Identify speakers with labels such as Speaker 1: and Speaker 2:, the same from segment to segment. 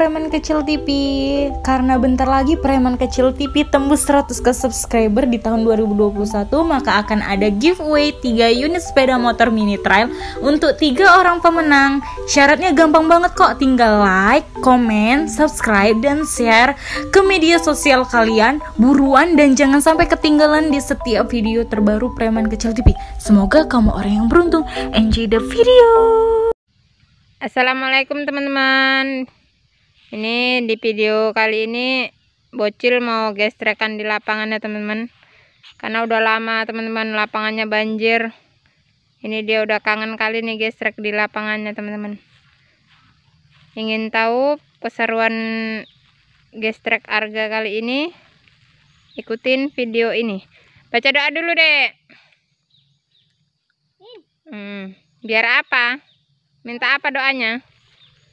Speaker 1: preman kecil TV karena bentar lagi preman kecil TV tembus 100 ke subscriber di tahun 2021 maka akan ada giveaway 3 unit sepeda motor mini trail untuk 3 orang pemenang syaratnya gampang banget kok tinggal like, comment, subscribe dan share ke media sosial kalian buruan dan jangan sampai ketinggalan di setiap video terbaru preman kecil TV semoga kamu orang yang beruntung enjoy the video Assalamualaikum
Speaker 2: teman-teman ini di video kali ini bocil mau gestrekan di lapangannya teman-teman karena udah lama teman-teman lapangannya banjir ini dia udah kangen kali nih gestrek di lapangannya teman-teman ingin tahu keseruan gestrek arga kali ini ikutin video ini baca doa dulu deh. hmm, biar apa minta apa doanya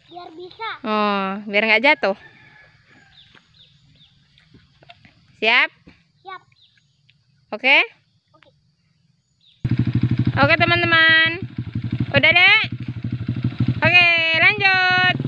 Speaker 3: biar bisa
Speaker 2: oh biar nggak jatuh siap siap oke okay? oke teman-teman udah deh oke lanjut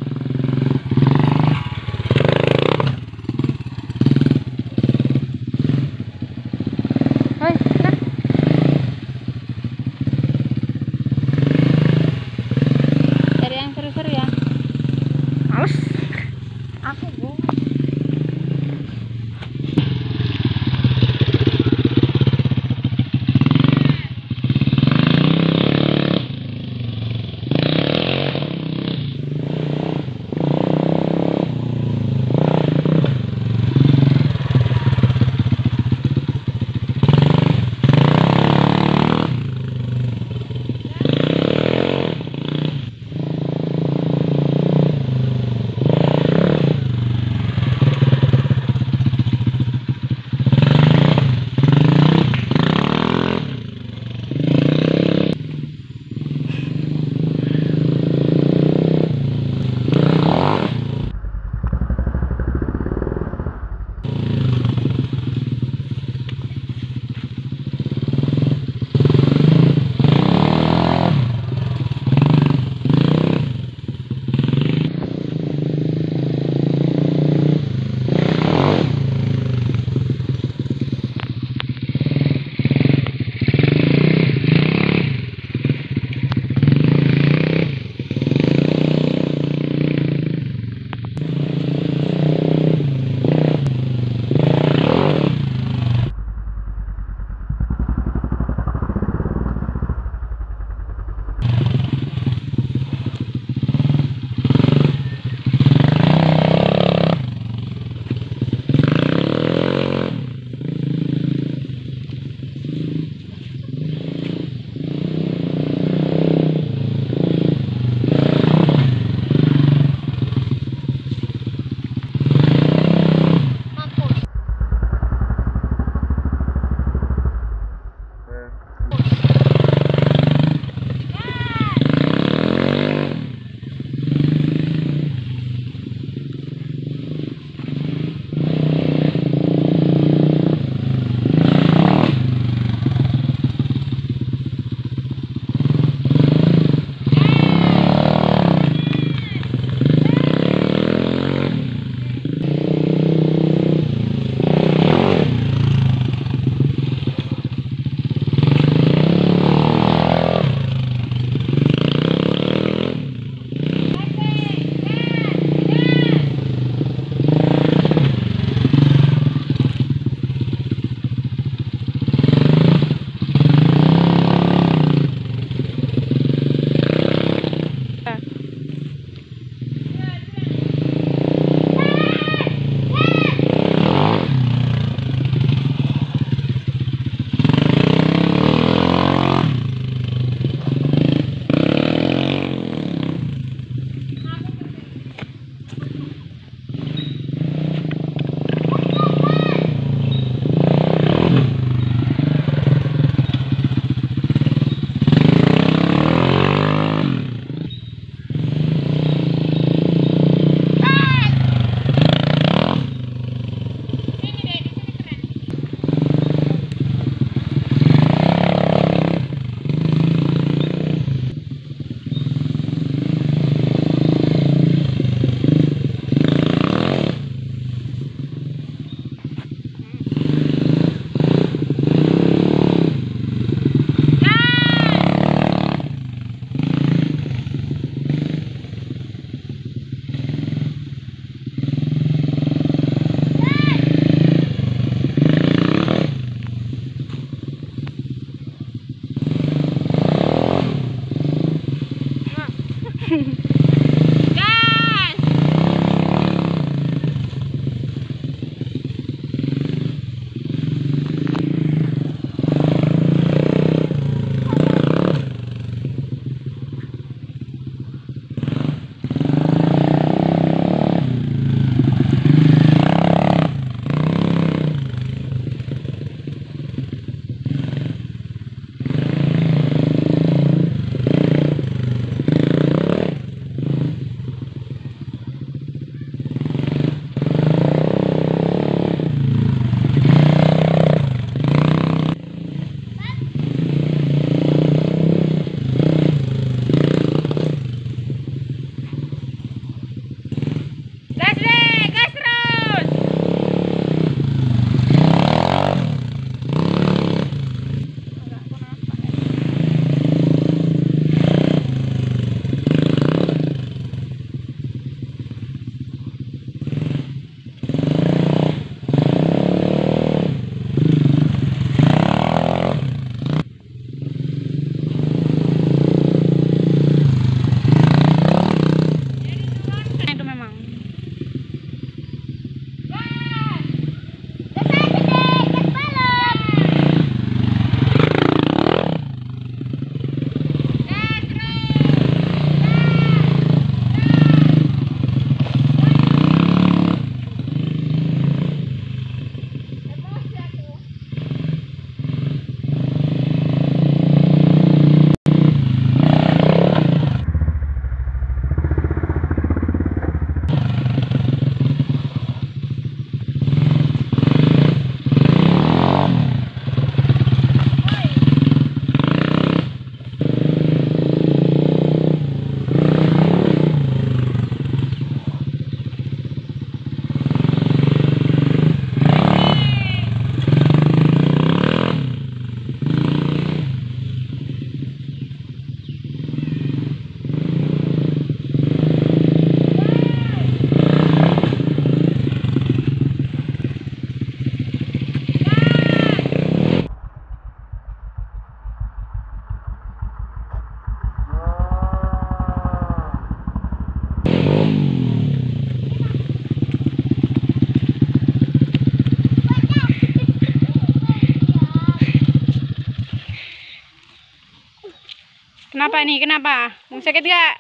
Speaker 2: Kenapa nih? Kenapa? Mau sakit gak?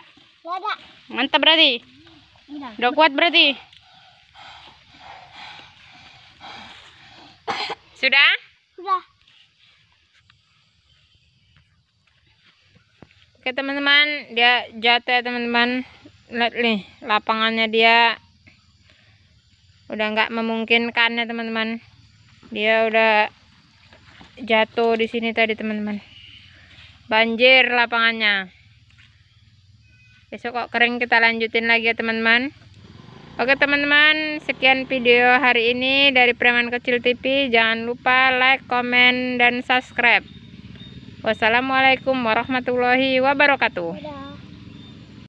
Speaker 2: Mantap berarti. Udah kuat berarti. Sudah? Sudah. Oke teman-teman, dia jatuh ya teman-teman. Lihat nih, lapangannya dia udah nggak memungkinkan ya teman-teman. Dia udah jatuh di sini tadi teman-teman banjir lapangannya besok kok kering kita lanjutin lagi ya teman-teman oke teman-teman sekian video hari ini dari preman kecil TV jangan lupa like komen dan subscribe wassalamualaikum warahmatullahi wabarakatuh